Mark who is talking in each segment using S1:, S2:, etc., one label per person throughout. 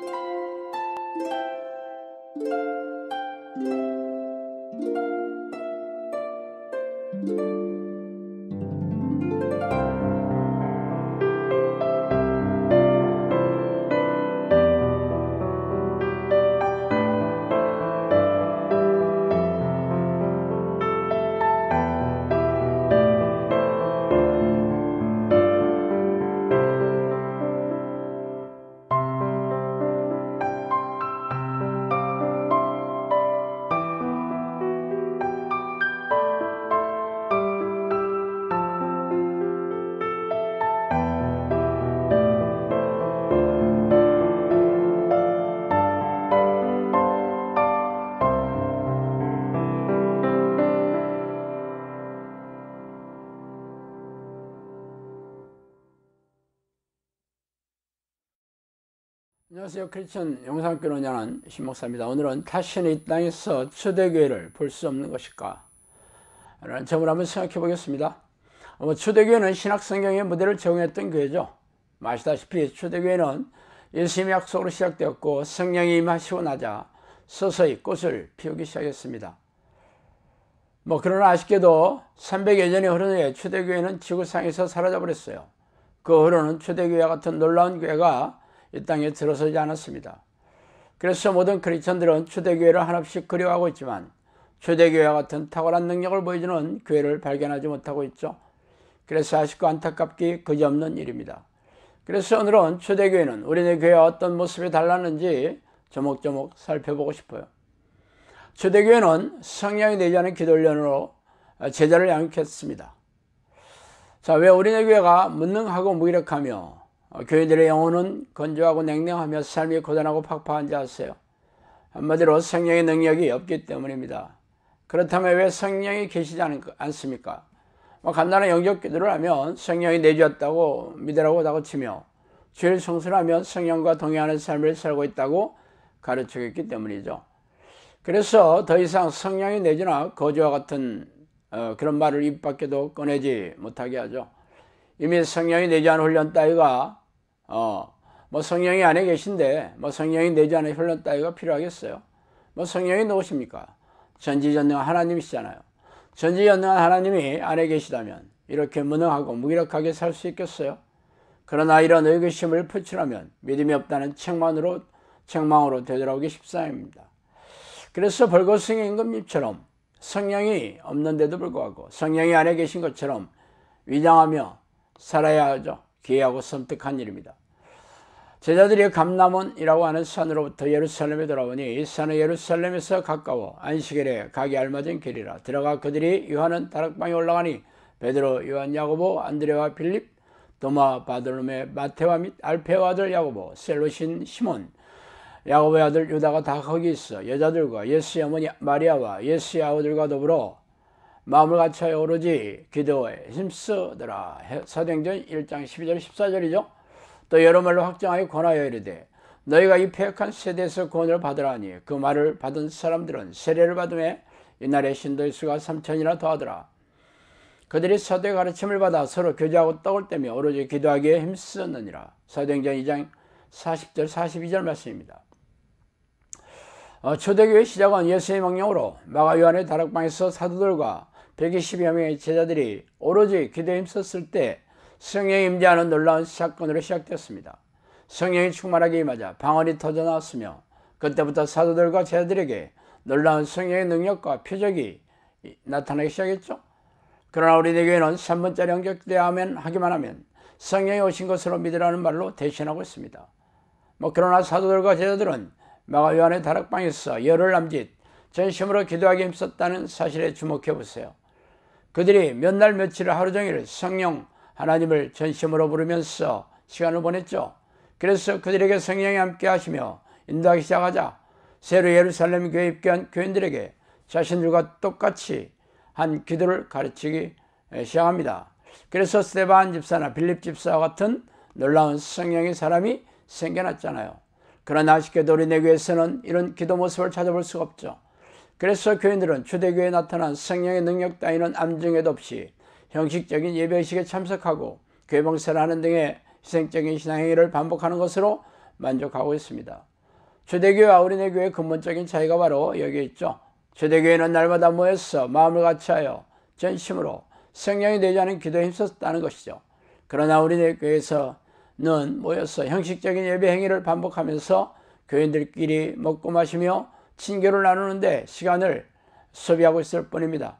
S1: Thank you. 안녕하세요. 크리스천 영상교론자는 신목사입니다. 오늘은 타시는이 땅에서 초대교회를 볼 수 없는 것일까? 라는 점을 한번 생각해 보겠습니다. 초대교회는 뭐 신학성경의 무대를 제공했던 교회죠. 아시다시피 초대교회는 예수님의 약속으로 시작되었고 성령이 임하시고 나자 서서히 꽃을 피우기 시작했습니다. 뭐 그러나 아쉽게도 300여 년이 흐른 후에 초대교회는 지구상에서 사라져버렸어요. 그 후로는 초대교회와 같은 놀라운 교회가 이 땅에 들어서지 않았습니다. 그래서 모든 크리스천들은 초대교회를 한없이 그리워하고 있지만 초대교회와 같은 탁월한 능력을 보여주는 교회를 발견하지 못하고 있죠. 그래서 아쉽고 안타깝기 그지없는 일입니다. 그래서 오늘은 초대교회는 우리네 교회와 어떤 모습이 달랐는지 조목조목 살펴보고 싶어요. 초대교회는 성령이 내자는 기도련으로 어, 제자를 양육했습니다. 자, 왜 우리네 교회가 무능하고 무기력하며 어, 교회들의 영혼은 건조하고 냉랭하며 삶이 고단하고 팍팍한 자세요. 한마디로 성령의 능력이 없기 때문입니다. 그렇다면 왜 성령이 계시지 않습니까? 뭐 간단한 영적 기도를 하면 성령이 내주었다고 믿으라고 다고 치며 주일 성수 하면 성령과 동의하는 삶을 살고 있다고 가르치기 때문이죠. 그래서 더 이상 성령이 내주나 거주와 같은 어, 그런 말을 입 밖에도 꺼내지 못하게 하죠. 이미 성령이 내주한 훈련 따위가 어, 뭐 성령이 안에 계신데 뭐 성령이 내지 않에 훈련 따위가 필요하겠어요? 뭐 성령이 누구십니까? 전지전능한 하나님이시잖아요. 전지전능한 하나님이 안에 계시다면 이렇게 무능하고 무기력하게 살 수 있겠어요? 그러나 이런 의구심을 표출하면 믿음이 없다는 책만으로 책망으로 되돌아오기 십상입니다. 그래서 벌거숭이 임금님처럼 성령이 없는데도 불구하고 성령이 안에 계신 것처럼 위장하며 살아야 하죠. 기하고 섬뜩한 일입니다. 제자들이 감남원이라고 하는 산으로부터 예루살렘에 돌아오니 이 산은 예루살렘에서 가까워 안식일에 가기 알맞은 길이라 들어가 그들이 요한은 다락방에 올라가니 베드로, 요한, 야고보, 안드레와 빌립, 도마, 바돌로의 마테와 및 알페와 아들 야고보, 셀로신, 시몬, 야고보의 아들 유다가 다 거기 있어 여자들과 예수의 어머니 마리아와 예수의 아우들과 더불어 마음을 갖춰 오르지 기도에 힘쓰더라 사도행전 1장 12절 14절이죠 또 여러 말로 확정하여 권하여 이르되 너희가 이 폐역한 세대에서 구원을 받으라니 그 말을 받은 사람들은 세례를 받음에 이날의 신도의 수가 삼천이나 더하더라. 그들이 사도의 가르침을 받아 서로 교제하고 떡을 떼며 오로지 기도하기에 힘쓰었느니라. 사도행전 2장 40절 42절 말씀입니다. 어, 초대교회 시작은 예수의 명령으로 마가 요한의 다락방에서 사도들과 120여 명의 제자들이 오로지 기도에 힘썼을 때 성령이 임재하는 놀라운 사건으로 시작됐습니다. 성령이 충만하게 임하자 방언이 터져나왔으며 그때부터 사도들과 제자들에게 놀라운 성령의 능력과 표적이 나타나기 시작했죠. 그러나 우리 교회는 3번짜리 영격대 아멘 하기만 하면 성령이 오신 것으로 믿으라는 말로 대신하고 있습니다. 뭐 그러나 사도들과 제자들은 마가 요한의 다락방에서 열흘 남짓 전심으로 기도하기 힘썼다는 사실에 주목해 보세요. 그들이 몇 날 며칠을 하루 종일 성령 하나님을 전심으로 부르면서 시간을 보냈죠. 그래서 그들에게 성령이 함께 하시며 인도하기 시작하자 새로 예루살렘 교회에 입교한 교인들에게 자신들과 똑같이 한 기도를 가르치기 시작합니다. 그래서 스테반 집사나 빌립 집사와 같은 놀라운 성령의 사람이 생겨났잖아요. 그러나 아쉽게도 우리 내교에서는 이런 기도 모습을 찾아볼 수가 없죠. 그래서 교인들은 주대교에 나타난 성령의 능력 따위는 암증에도 없이 형식적인 예배식에 참석하고 교회 봉사를 하는 등의 희생적인 신앙행위를 반복하는 것으로 만족하고 있습니다. 초대교회와 어린애교회 근본적인 차이가 바로 여기 있죠. 초대교회는 날마다 모여서 마음을 같이하여 전심으로 성령이 되지 않은 기도에 힘썼다는 것이죠. 그러나 어린애교회에서는 모여서 형식적인 예배 행위를 반복하면서 교인들끼리 먹고 마시며 친교를 나누는데 시간을 소비하고 있을 뿐입니다.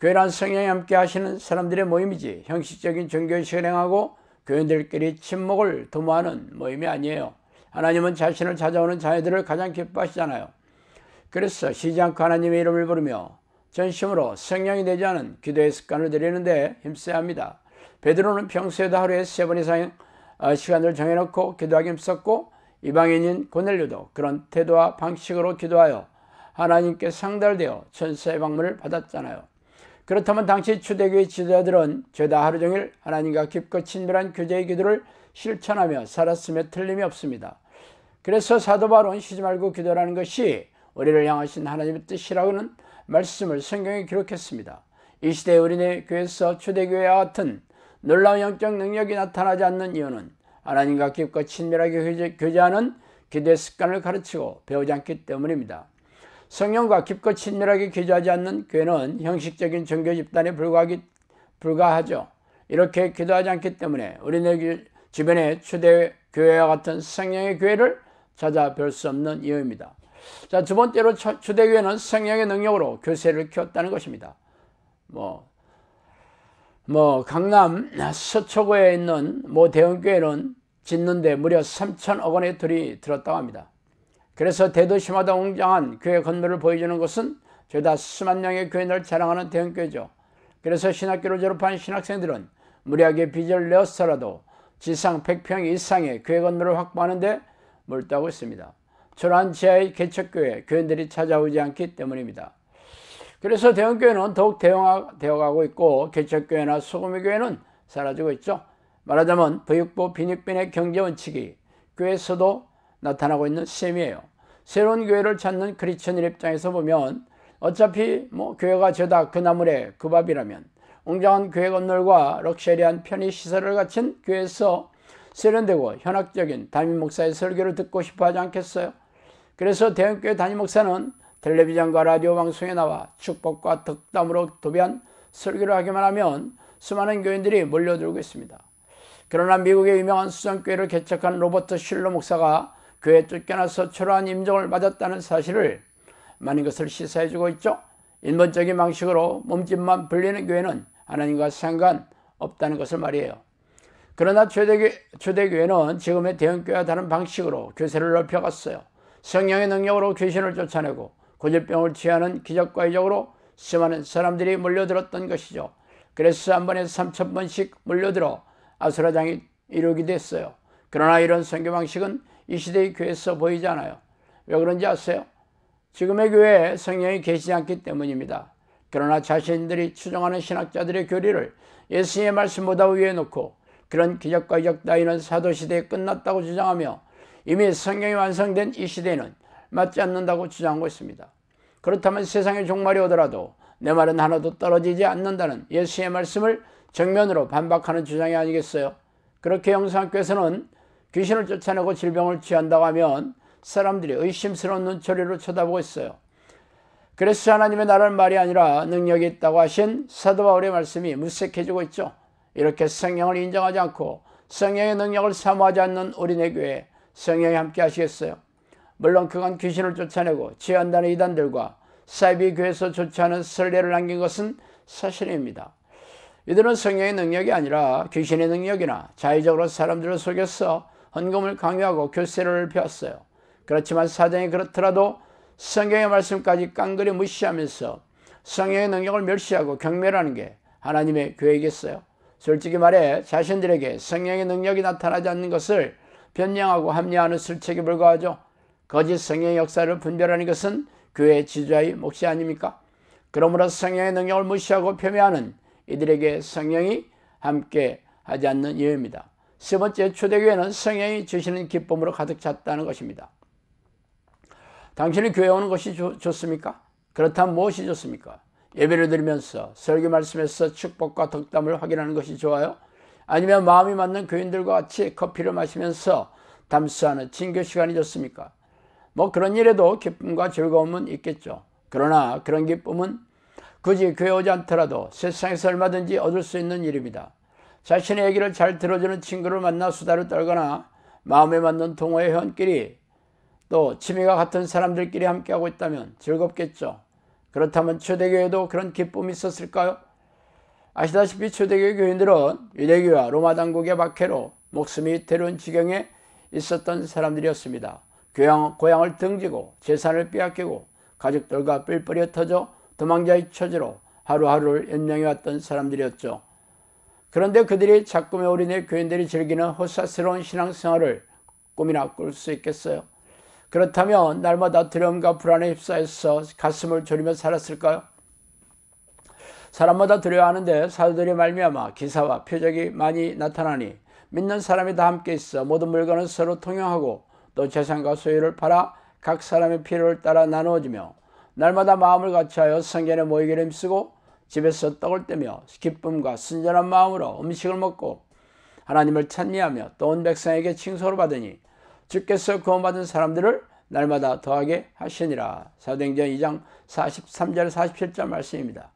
S1: 교회란 성령이 함께 하시는 사람들의 모임이지 형식적인 종교를 실행하고 교인들끼리 침묵을 도모하는 모임이 아니에요. 하나님은 자신을 찾아오는 자녀들을 가장 기뻐하시잖아요. 그래서 쉬지 않고 하나님의 이름을 부르며 전심으로 성령이 되지 않은 기도의 습관을 들이는데 힘써야 합니다. 베드로는 평소에도 하루에 세 번 이상 어, 시간을 정해놓고 기도하기 힘썼고 이방인인 고넬료도 그런 태도와 방식으로 기도하여 하나님께 상달되어 천사의 방문을 받았잖아요. 그렇다면 당시 초대교회 지도자들은 죄다 하루 종일 하나님과 깊고 친밀한 교제의 기도를 실천하며 살았음에 틀림이 없습니다. 그래서 사도 바울은 쉬지 말고 기도라는 것이 우리를 향하신 하나님의 뜻이라고는 말씀을 성경에 기록했습니다. 이 시대 우리네 교회에서 초대교회와 같은 놀라운 영적 능력이 나타나지 않는 이유는 하나님과 깊고 친밀하게 교제하는 기도의 습관을 가르치고 배우지 않기 때문입니다. 성령과 깊고 친밀하게 기도하지 않는 교회는 형식적인 종교 집단에 불과하기, 불과하죠. 이렇게 기도하지 않기 때문에 우리네 주변의 초대 교회와 같은 성령의 교회를 찾아뵐 수 없는 이유입니다. 자, 두 번째로 초대교회는 성령의 능력으로 교세를 키웠다는 것입니다. 뭐, 뭐, 강남 서초구에 있는 모 대형교회는 짓는데 무려 3천억 원의 돈이 들었다고 합니다. 그래서 대도시마다 웅장한 교회 건물을 보여주는 것은 죄다 수만 명의 교인을 자랑하는 대형교회죠. 그래서 신학교를 졸업한 신학생들은 무리하게 빚을 내었어라도 지상 100평 이상의 교회 건물을 확보하는데 몰두하고 있습니다. 초라한 지하의 개척교회 교인들이 찾아오지 않기 때문입니다. 그래서 대형교회는 더욱 대형화되어가고 있고 개척교회나 소금의 교회는 사라지고 있죠. 말하자면 부육부 빈익빈의 경제 원칙이 교회에서도 나타나고 있는 셈이에요. 새로운 교회를 찾는 크리스천의 입장에서 보면 어차피 뭐 교회가 죄다 그 나물에 그 밥이라면 웅장한 교회 건널과 럭셔리한 편의 시설을 갖춘 교회에서 세련되고 현학적인 담임 목사의 설교를 듣고 싶어 하지 않겠어요? 그래서 대형교회 담임 목사는 텔레비전과 라디오 방송에 나와 축복과 덕담으로 도배한 설교를 하기만 하면 수많은 교인들이 몰려들고 있습니다. 그러나 미국의 유명한 수정교회를 개척한 로버트 슐러 목사가 교회 쫓겨나서 초라한 임종을 맞았다는 사실을 많은 것을 시사해주고 있죠. 인본적인 방식으로 몸집만 불리는 교회는 하나님과 상관없다는 것을 말이에요. 그러나 초대교, 초대 지금의 대형교회와 다른 방식으로 교세를 넓혀갔어요. 성령의 능력으로 귀신을 쫓아내고 고질병을 치하는 기적과 이적으로 수많은 사람들이 몰려들었던 것이죠. 그래서 한 번에 3천 번씩 몰려들어 아수라장이 이루게 됐어요. 그러나 이런 선교 방식은 이 시대의 교회에서 보이잖아요. 왜 그런지 아세요? 지금의 교회에 성령이 계시지 않기 때문입니다. 그러나 자신들이 추종하는 신학자들의 교리를 예수의 말씀보다 위에 놓고 그런 기적과 이적 따위는 사도시대에 끝났다고 주장하며 이미 성경이 완성된 이시대는 맞지 않는다고 주장하고 있습니다. 그렇다면 세상의 종말이 오더라도 내 말은 하나도 떨어지지 않는다는 예수의 말씀을 정면으로 반박하는 주장이 아니겠어요? 그렇게 영상교서는 귀신을 쫓아내고 질병을 취한다고 하면 사람들이 의심스러운 눈초리로 쳐다보고 있어요. 그래서 하나님의 나라는 말이 아니라 능력이 있다고 하신 사도 바울의 말씀이 무색해지고 있죠. 이렇게 성령을 인정하지 않고 성령의 능력을 사모하지 않는 우리네 교회 성령이 함께 하시겠어요. 물론 그간 귀신을 쫓아내고 제한단의 이단들과 사이비 교회에서 좋지 않은 설례를 남긴 것은 사실입니다. 이들은 성령의 능력이 아니라 귀신의 능력이나 자의적으로 사람들을 속여서 헌금을 강요하고 교세를 배웠어요. 그렇지만 사정이 그렇더라도 성경의 말씀까지 깡그리 무시하면서 성경의 능력을 멸시하고 경멸하는 게 하나님의 교회겠어요. 솔직히 말해 자신들에게 성령의 능력이 나타나지 않는 것을 변명하고 합리화하는 술책에 불과하죠. 거짓 성령의 역사를 분별하는 것은 교회 지도자의 몫이 아닙니까? 그러므로 성령의 능력을 무시하고 폄훼하는 이들에게 성령이 함께 하지 않는 이유입니다. 세 번째, 초대교회는 성령이 주시는 기쁨으로 가득 찼다는 것입니다. 당신이 교회 오는 것이 좋, 습니까 그렇다면 무엇이 좋습니까? 예배를 드리면서 설교 말씀에서 축복과 덕담을 확인하는 것이 좋아요? 아니면 마음이 맞는 교인들과 같이 커피를 마시면서 담수하는 친교 시간이 좋습니까? 뭐 그런 일에도 기쁨과 즐거움은 있겠죠. 그러나 그런 기쁨은 굳이 교회 오지 않더라도 세상에서 얼마든지 얻을 수 있는 일입니다. 자신의 얘기를 잘 들어주는 친구를 만나 수다를 떨거나 마음에 맞는 동호회 회원끼리 또 취미가 같은 사람들끼리 함께하고 있다면 즐겁겠죠. 그렇다면 초대교회도 그런 기쁨이 있었을까요? 아시다시피 초대교회 교인들은 유대교와 로마 당국의 박해로 목숨이 태로운 지경에 있었던 사람들이었습니다. 교양, 고향을 등지고 재산을 빼앗기고 가족들과 뿔뿔이 터져 도망자의 처지로 하루하루를 연명해왔던 사람들이었죠. 그런데 그들이 자꾸의 어린이 교인들이 즐기는 허사스러운 신앙생활을 꿈이나 꿀 수 있겠어요? 그렇다면 날마다 두려움과 불안에 휩싸여서 가슴을 졸이며 살았을까요? 사람마다 두려워하는데 사도들이 말미암아 기사와 표적이 많이 나타나니 믿는 사람이 다 함께 있어 모든 물건을 서로 통용하고 또 재산과 소유를 팔아 각 사람의 필요를 따라 나누어지며 날마다 마음을 같이하여 성전에 모이기를 힘쓰고 집에서 떡을 떼며 기쁨과 순전한 마음으로 음식을 먹고 하나님을 찬미하며 또 온 백성에게 칭소를 받으니 주께서 구원받은 사람들을 날마다 더하게 하시니라. 사도행전 2장 43절 47절 말씀입니다.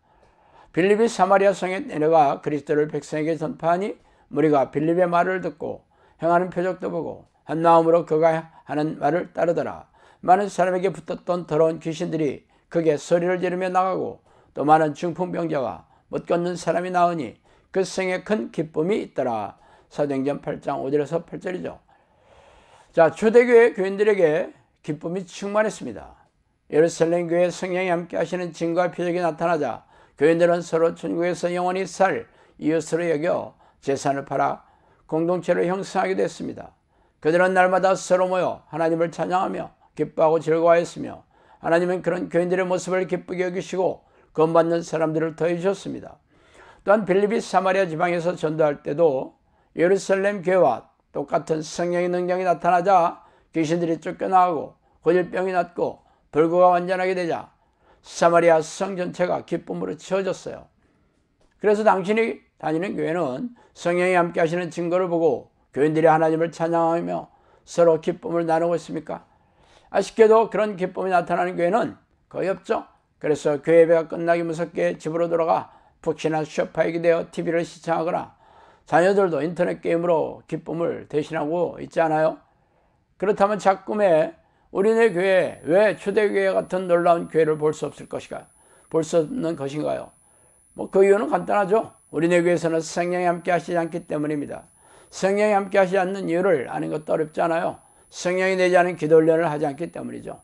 S1: 빌립이 사마리아 성에 내려가 그리스도를 백성에게 전파하니 무리가 빌립의 말을 듣고 행하는 표적도 보고 한 마음으로 그가 하는 말을 따르더라. 많은 사람에게 붙었던 더러운 귀신들이 그게 소리를 지르며 나가고 또 많은 중풍병자가 못 걷는 사람이 나으니 그 생에 큰 기쁨이 있더라. 사도행전 8장 5절에서 8절이죠. 자, 초대교회 교인들에게 기쁨이 충만했습니다. 예루살렘 교회 성령이 함께 하시는 증거와 표적이 나타나자 교인들은 서로 천국에서 영원히 살 이웃으로 여겨 재산을 팔아 공동체를 형성하게 됐습니다. 그들은 날마다 서로 모여 하나님을 찬양하며 기뻐하고 즐거워했으며 하나님은 그런 교인들의 모습을 기쁘게 여기시고 건받는 사람들을 더해 주셨습니다. 또한 빌립이 사마리아 지방에서 전도할 때도 예루살렘 교회와 똑같은 성령의 능력이 나타나자 귀신들이 쫓겨나고 고질병이 났고 불구가 완전하게 되자 사마리아 성 전체가 기쁨으로 채워졌어요. 그래서 당신이 다니는 교회는 성령이 함께 하시는 증거를 보고 교인들이 하나님을 찬양하며 서로 기쁨을 나누고 있습니까? 아쉽게도 그런 기쁨이 나타나는 교회는 거의 없죠. 그래서 교회 예배가 끝나기 무섭게 집으로 돌아가 푹신한 쇼파에게 되어 TV를 시청하거나 자녀들도 인터넷 게임으로 기쁨을 대신하고 있지 않아요? 그렇다면 작금의 우리네 교회 왜 초대교회 같은 놀라운 교회를 볼 수 없을 것인가? 볼 수 없는 것인가요? 뭐 그 이유는 간단하죠. 우리네 교회에서는 성령이 함께 하시지 않기 때문입니다. 성령이 함께 하시지 않는 이유를 아는 것도 어렵지 않아요. 성령이 내지 않은 기도 훈련을 하지 않기 때문이죠.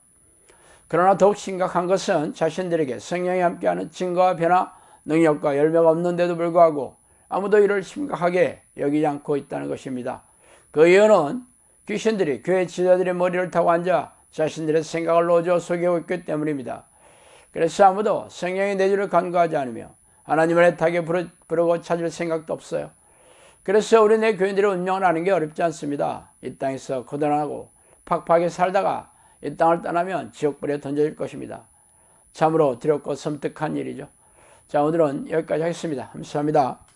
S1: 그러나 더욱 심각한 것은 자신들에게 성령이 함께하는 증거와 변화, 능력과 열매가 없는데도 불구하고 아무도 이를 심각하게 여기지 않고 있다는 것입니다. 그 이유는 귀신들이 교회 지자들의 머리를 타고 앉아 자신들의 생각을 노조 속이고 있기 때문입니다. 그래서 아무도 성령의 내주를 간구하지 않으며 하나님을 애타게 부르고 찾을 생각도 없어요. 그래서 우리 내 교인들의 운명을 아는 게 어렵지 않습니다. 이 땅에서 거듭나고 팍팍이 살다가 이 땅을 떠나면 지옥불에 던져질 것입니다. 참으로 두렵고 섬뜩한 일이죠. 자 오늘은 여기까지 하겠습니다. 감사합니다.